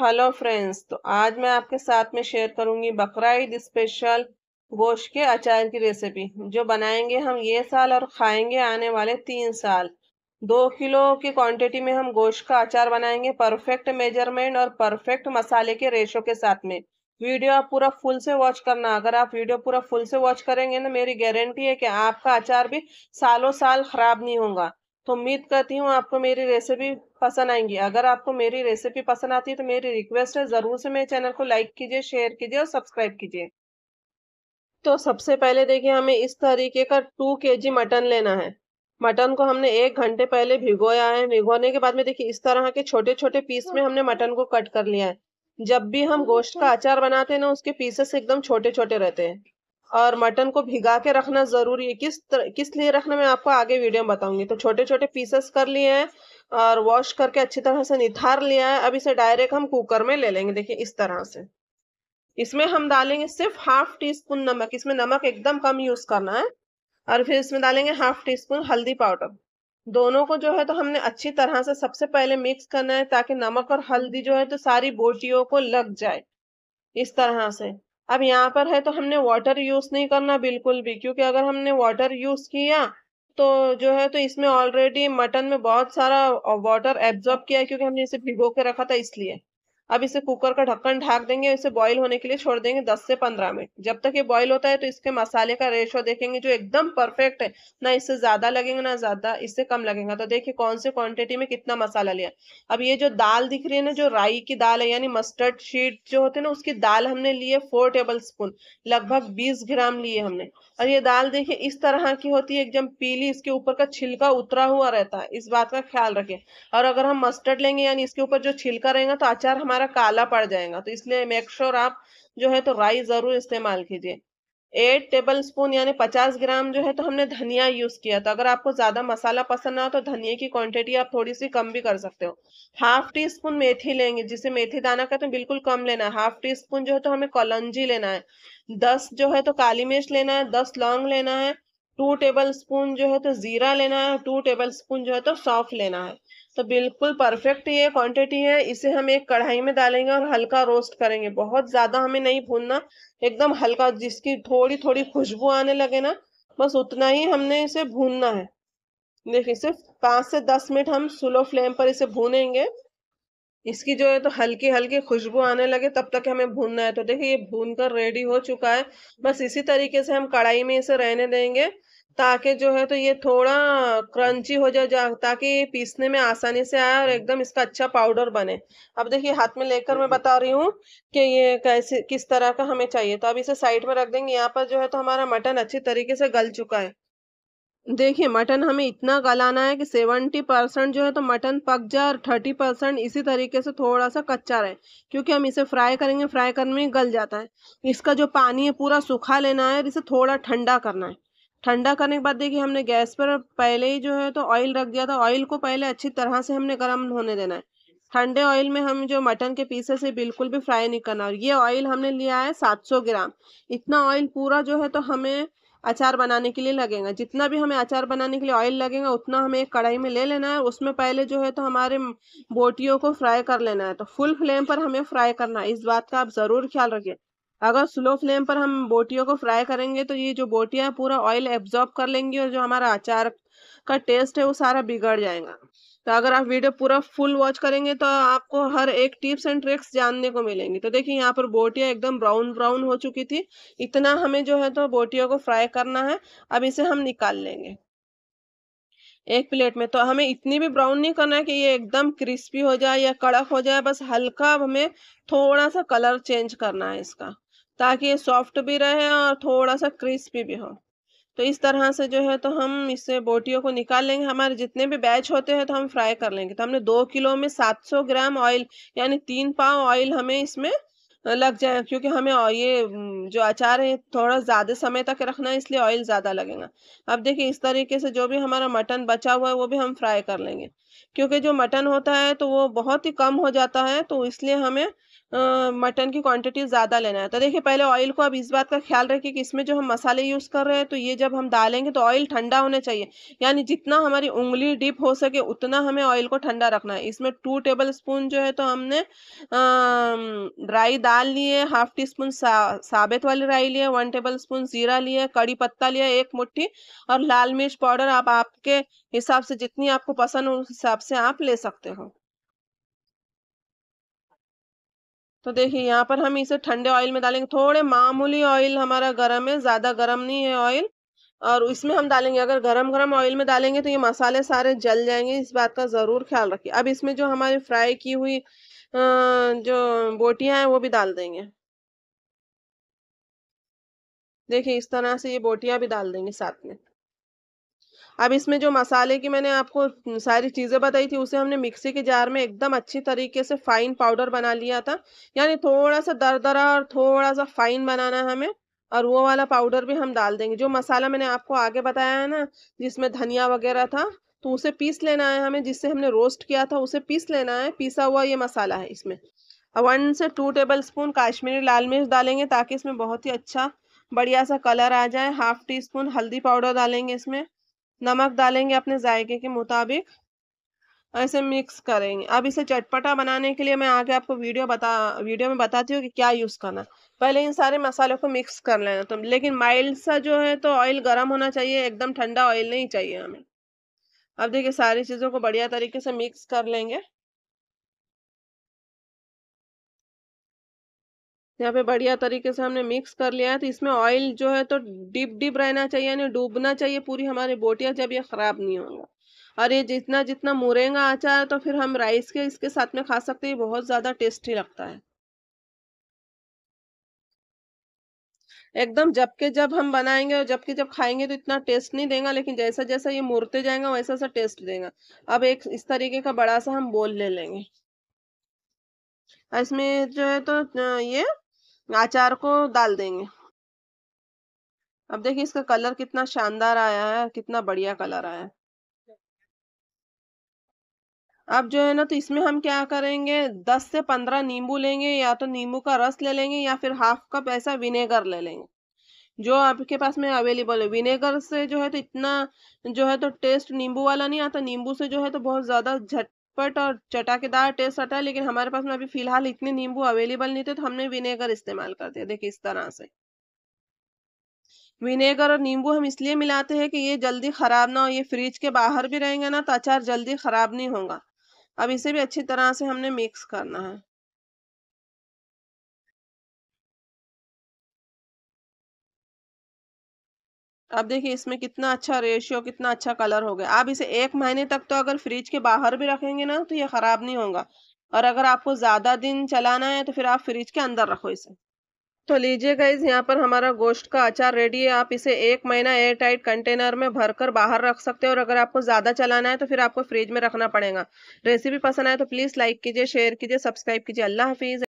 Hello friends तो आज मैं आपके साथ में शेयर करूंगी बकरा स्पेशल गोश्त के अचार की रेसिपी जो बनाएंगे हम ये साल और खाएंगे आने वाले तीन साल दो किलो की क्वांटिटी में हम गोश्त का अचार बनाएंगे परफेक्ट मेजरमेंट और परफेक्ट मसाले के रेशो के साथ में वीडियो आप पूरा फुल से वॉच करना अगर आप वीडियो पूरा फुल से वॉच करेंगे ना मेरी गारंटी है कि आपका अचार भी सालों साल खराब नहीं होगा तो उम्मीद करती हूँ आपको मेरी रेसिपी पसंद आएंगी अगर आपको मेरी रेसिपी पसंद आती है तो मेरी रिक्वेस्ट है ज़रूर से मेरे चैनल को लाइक कीजिए शेयर कीजिए और सब्सक्राइब कीजिए तो सबसे पहले देखिए हमें इस तरीके का टू के जी मटन लेना है मटन को हमने एक घंटे पहले भिगोया है भिगोने के बाद में देखिए इस तरह के छोटे छोटे पीस में हमने मटन को कट कर लिया है जब भी हम गोश्त का अचार बनाते हैं ना उसके पीसेस एकदम छोटे छोटे रहते हैं और मटन को भिगा के रखना ज़रूरी है किस तर, किस लिए रखना मैं आपको आगे वीडियो में बताऊंगी तो छोटे छोटे पीसेस कर लिए हैं और वॉश करके अच्छी तरह से निथार लिया है अब इसे डायरेक्ट हम कुकर में ले लेंगे देखिए इस तरह से इसमें हम डालेंगे सिर्फ हाफ टी स्पून नमक इसमें नमक एकदम कम यूज करना है और फिर इसमें डालेंगे हाफ टी स्पून हल्दी पाउडर दोनों को जो है तो हमने अच्छी तरह से सबसे पहले मिक्स करना है ताकि नमक और हल्दी जो है तो सारी बोटियों को लग जाए इस तरह से अब यहाँ पर है तो हमने वाटर यूज़ नहीं करना बिल्कुल भी क्योंकि अगर हमने वाटर यूज़ किया तो जो है तो इसमें ऑलरेडी मटन में बहुत सारा वाटर एब्जॉर्ब किया क्योंकि हमने इसे भिगो के रखा था इसलिए अब इसे कुकर का ढक्कन ढाक देंगे इसे बॉईल होने के लिए छोड़ देंगे 10 से 15 मिनट जब तक ये बॉईल होता है तो इसके मसाले का रेशो देखेंगे जो एकदम परफेक्ट है ना इससे ज्यादा लगेंगे ना ज्यादा इससे कम लगेगा तो देखिए कौन से क्वांटिटी में कितना मसाला लिया अब ये जो दाल दिख रही है ना जो राई की दाल है यानी मस्टर्ड शीट जो होते ना उसकी दाल हमने लिए फोर टेबल स्पून लगभग बीस ग्राम लिए हमने और ये दाल देखिए इस तरह की होती है एकदम पीली इसके ऊपर का छिलका उतरा हुआ रहता है इस बात का ख्याल रखें और अगर हम मस्टर्ड लेंगे यानी इसके ऊपर जो छिलका रहेगा तो अचार हमारे हमारा काला पड़ जाएगा तो इसलिए मेक श्योर sure आप जो है तो राई ज़रूर इस्तेमाल कीजिए एट टेबल स्पून यानी पचास ग्राम जो है तो हमने धनिया यूज़ किया था अगर आपको ज़्यादा मसाला पसंद ना हो तो धनिए की क्वांटिटी आप थोड़ी सी कम भी कर सकते हो हाफ टी स्पून मेथी लेंगे जिसे मेथी दाना कहते हैं बिल्कुल कम लेना है हाफ टी स्पून जो है तो हमें कलंजी लेना है दस जो है तो काली मिर्च लेना है दस लौंग लेना है टू टेबल स्पून जो है तो ज़ीरा लेना है टू टेबल स्पून जो है तो सौफ लेना है तो बिल्कुल परफेक्ट ये क्वांटिटी है इसे हम एक कढ़ाई में डालेंगे और हल्का रोस्ट करेंगे बहुत ज़्यादा हमें नहीं भूनना एकदम हल्का जिसकी थोड़ी थोड़ी खुशबू आने लगे ना बस उतना ही हमने इसे भूनना है देखिए सिर्फ पाँच से दस मिनट हम स्लो फ्लेम पर इसे भूनेंगे इसकी जो है तो हल्की हल्की खुशबू आने लगे तब तक हमें भूनना है तो देखिए ये भून कर रेडी हो चुका है बस इसी तरीके से हम कढ़ाई में इसे रहने देंगे ताकि जो है तो ये थोड़ा क्रंची हो जाए जा ताकि ये पीसने में आसानी से आए और हाँ। एकदम इसका अच्छा पाउडर बने अब देखिए हाथ में लेकर मैं बता रही हूँ कि ये कैसे किस तरह का हमें चाहिए तो अब इसे साइड में रख देंगे यहाँ पर जो है तो हमारा मटन अच्छी तरीके से गल चुका है देखिए मटन हमें इतना गलाना है कि सेवेंटी परसेंट जो है तो मटन पक जाए और थर्टी परसेंट इसी तरीके से थोड़ा सा कच्चा रहे क्योंकि हम इसे फ्राई करेंगे फ्राई करने में गल जाता है इसका जो पानी है पूरा सूखा लेना है और इसे थोड़ा ठंडा करना है ठंडा करने के बाद देखिए हमने गैस पर पहले ही जो है तो ऑयल रख दिया था ऑयल को पहले अच्छी तरह से हमने गर्म होने देना है ठंडे ऑयल में हम जो मटन के पीसेस है बिल्कुल भी फ्राई नहीं करना और ये ऑयल हमने लिया है 700 ग्राम इतना ऑयल पूरा जो है तो हमें अचार बनाने के लिए लगेगा जितना भी हमें अचार बनाने के लिए ऑयल लगेगा उतना हमें एक कढ़ाई में ले लेना है उसमें पहले जो है तो हमारे बोटियों को फ्राई कर लेना है तो फुल फ्लेम पर हमें फ्राई करना है इस बात का आप ज़रूर ख्याल रखें अगर स्लो फ्लेम पर हम बोटियों को फ्राई करेंगे तो ये जो बोटियाँ पूरा ऑयल एब्जॉर्ब कर लेंगी और जो हमारा अचार का टेस्ट है वो सारा बिगड़ जाएगा तो अगर आप वीडियो पूरा फुल वॉच करेंगे तो आपको हर एक टिप्स एंड ट्रिक्स जानने को मिलेंगी तो देखिए यहाँ पर बोटियाँ एकदम ब्राउन ब्राउन हो चुकी थी इतना हमें जो है तो बोटियों को फ्राई करना है अब इसे हम निकाल लेंगे एक प्लेट में तो हमें इतनी भी ब्राउन नहीं करना है कि ये एकदम क्रिस्पी हो जाए या कड़क हो जाए बस हल्का हमें थोड़ा सा कलर चेंज करना है इसका ताकि ये सॉफ्ट भी रहे और थोड़ा सा क्रिस्पी भी हो तो इस तरह से जो है तो हम इससे बोटियों को निकाल लेंगे हमारे जितने भी बैच होते हैं तो हम फ्राई कर लेंगे तो हमने दो किलो में सात सौ ग्राम ऑयल यानी तीन पाव ऑयल हमें इसमें लग जाए क्योंकि हमें ये जो अचार है थोड़ा ज़्यादा समय तक रखना है इसलिए ऑयल ज़्यादा लगेगा अब देखिए इस तरीके से जो भी हमारा मटन बचा हुआ है वो भी हम फ्राई कर लेंगे क्योंकि जो मटन होता है तो वो बहुत ही कम हो जाता है तो इसलिए हमें मटन की क्वांटिटी ज़्यादा लेना है तो देखिए पहले ऑयल को अब इस बात का ख्याल रखिए कि इसमें जो हम मसाले यूज़ कर रहे हैं तो ये जब हम डालेंगे तो ऑयल ठंडा होना चाहिए यानी जितना हमारी उंगली डिप हो सके उतना हमें ऑयल को ठंडा रखना है इसमें टू टेबल स्पून जो है तो हमने राई दाल ली है हाफ टी स्पून सा, साबित वाली राई ली है वन टेबल स्पून ज़ीरा लिए कड़ी पत्ता लिया एक मुठ्ठी और लाल मिर्च पाउडर आप आपके हिसाब से जितनी आपको पसंद हो उस हिसाब से आप ले सकते हो तो देखिए यहाँ पर हम इसे ठंडे ऑयल में डालेंगे थोड़े मामूली ऑयल हमारा गर्म है ज़्यादा गर्म नहीं है ऑयल और इसमें हम डालेंगे अगर गर्म गरम ऑयल में डालेंगे तो ये मसाले सारे जल जाएंगे इस बात का ज़रूर ख्याल रखिए अब इसमें जो हमारी फ्राई की हुई जो बोटियाँ हैं वो भी डाल देंगे देखिए इस तरह से ये बोटियाँ भी डाल देंगे साथ में अब इसमें जो मसाले की मैंने आपको सारी चीज़ें बताई थी उसे हमने मिक्सी के जार में एकदम अच्छी तरीके से फ़ाइन पाउडर बना लिया था यानी थोड़ा सा दरदरा और थोड़ा सा फ़ाइन बनाना है हमें और वो वाला पाउडर भी हम डाल देंगे जो मसाला मैंने आपको आगे बताया है ना जिसमें धनिया वगैरह था तो उसे पीस लेना है हमें जिससे हमने रोस्ट किया था उसे पीस लेना है पीसा हुआ ये मसाला है इसमें वन से टू टेबल स्पून काश्मीरी लाल मिर्च डालेंगे ताकि इसमें बहुत ही अच्छा बढ़िया सा कलर आ जाए हाफ टी स्पून हल्दी पाउडर डालेंगे इसमें नमक डालेंगे अपने जायके के मुताबिक ऐसे मिक्स करेंगे अब इसे चटपटा बनाने के लिए मैं आगे आपको वीडियो बता वीडियो में बताती हूँ कि क्या यूज़ करना पहले इन सारे मसालों को मिक्स कर लेना तो लेकिन माइल्ड सा जो है तो ऑयल गर्म होना चाहिए एकदम ठंडा ऑयल नहीं चाहिए हमें अब देखिए सारी चीज़ों को बढ़िया तरीके से मिक्स कर लेंगे यहाँ पे बढ़िया तरीके से हमने मिक्स कर लिया है तो इसमें ऑयल जो है तो डिप डिप रहना चाहिए यानी डूबना चाहिए पूरी हमारी बोटियाँ जब ये ख़राब नहीं होगा और ये जितना जितना मुरेंगा अचार तो फिर हम राइस के इसके साथ में खा सकते हैं बहुत ज़्यादा टेस्टी लगता है एकदम के जब हम बनाएंगे और के जब खाएंगे तो इतना टेस्ट नहीं देगा लेकिन जैसा जैसा ये मुरते जाएंगे वैसा वैसा टेस्ट देगा अब एक इस तरीके का बड़ा सा हम बोल ले लेंगे इसमें जो है तो ये अचार को डाल देंगे अब देखिए इसका कलर कितना शानदार आया है कितना बढ़िया कलर आया है अब जो है ना तो इसमें हम क्या करेंगे दस से पंद्रह नींबू लेंगे या तो नींबू का रस ले लेंगे या फिर हाफ कप ऐसा विनेगर ले लेंगे जो आपके पास में अवेलेबल है विनेगर से जो है तो इतना जो है तो टेस्ट नींबू वाला नहीं आता नींबू से जो है तो बहुत ज़्यादा झट चटपट और चटाकेदार टेस्ट आता है लेकिन हमारे पास में अभी फिलहाल इतने नींबू अवेलेबल नहीं थे तो हमने विनेगर इस्तेमाल कर दिया देखिए इस तरह से विनेगर और नींबू हम इसलिए मिलाते हैं कि ये जल्दी ख़राब ना हो ये फ्रिज के बाहर भी रहेंगे ना तो अचार जल्दी ख़राब नहीं होगा अब इसे भी अच्छी तरह से हमने मिक्स करना है अब देखिए इसमें कितना अच्छा रेशियो कितना अच्छा कलर हो गया आप इसे एक महीने तक तो अगर फ्रिज के बाहर भी रखेंगे ना तो ये ख़राब नहीं होगा और अगर आपको ज़्यादा दिन चलाना है तो फिर आप फ्रिज के अंदर रखो इसे तो लीजिए गाइज यहाँ पर हमारा गोश्त का अचार रेडी है आप इसे एक महीना एयर टाइट कंटेनर में भरकर बाहर रख सकते हो और अगर आपको ज़्यादा चलाना है तो फिर आपको फ्रिज में रखना पड़ेगा रेसिपी पसंद आए तो प्लीज़ लाइक कीजिए शेयर कीजिए सब्सक्राइब कीजिए अल्लाह हाफिज़